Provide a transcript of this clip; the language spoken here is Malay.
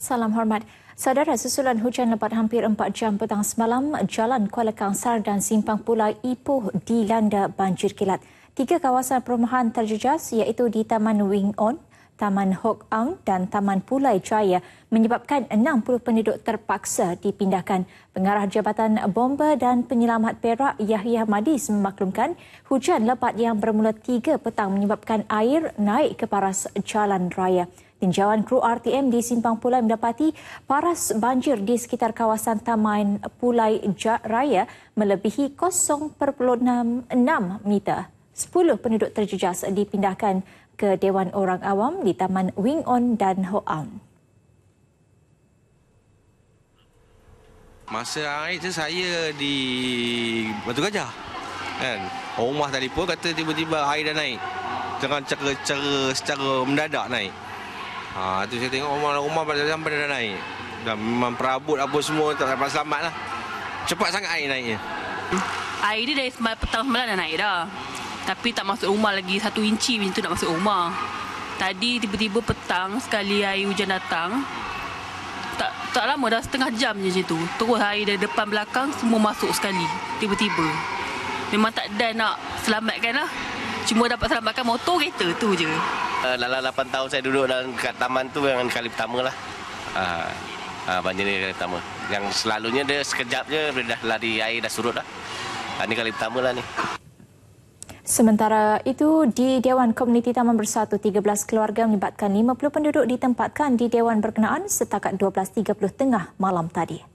Salam hormat. Saudara susulan hujan lebat hampir 4 jam petang semalam, jalan Kuala Kangsar dan Simpang Pulai Ipoh dilanda banjir kilat. Tiga kawasan perumahan terjejas iaitu di Taman Wing On, Taman Hok Ang dan Taman Pulai Jaya menyebabkan 60 penduduk terpaksa dipindahkan. Pengarah Jabatan Bomba dan Penyelamat Perak Yahya Madis memaklumkan hujan lebat yang bermula 3 petang menyebabkan air naik ke paras jalan raya. Tinjauan kru RTM di Simpang Pulai mendapati paras banjir di sekitar kawasan Taman Pulai Raya melebihi 0.66 meter. 10 penduduk terjejas dipindahkan ke Dewan Orang Awam di Taman Wing On dan Ho Ang. Masa hari itu saya di Batu Gajah. Kan? Rumah telefon kata tiba-tiba air dah naik. jangan cara-cara secara mendadak naik. Ha, tu saya tengok rumah rumah pada sampai dah naik. Dah memang perabot apa semua tak dapat selamat lah. Cepat sangat air naiknya. Air ni dari semalam petang semalam dah naik dah. Tapi tak masuk rumah lagi satu inci macam tu nak masuk rumah. Tadi tiba-tiba petang sekali air hujan datang. Tak tak lama dah setengah jam je macam tu. Terus air dari depan belakang semua masuk sekali. Tiba-tiba. Memang tak dan nak selamatkan lah. Cuma dapat selamatkan motor kereta tu je. Eh, dalam 8 tahun saya duduk dalam kat taman tu yang kali pertama lah. Ha, ha, banjir ni kali pertama. Yang selalunya dia sekejap je bila dah lari air dah surut dah. Ha, ah, ini kali pertama lah ni. Sementara itu, di Dewan Komuniti Taman Bersatu, 13 keluarga melibatkan 50 penduduk ditempatkan di Dewan berkenaan setakat 12.30 tengah malam tadi.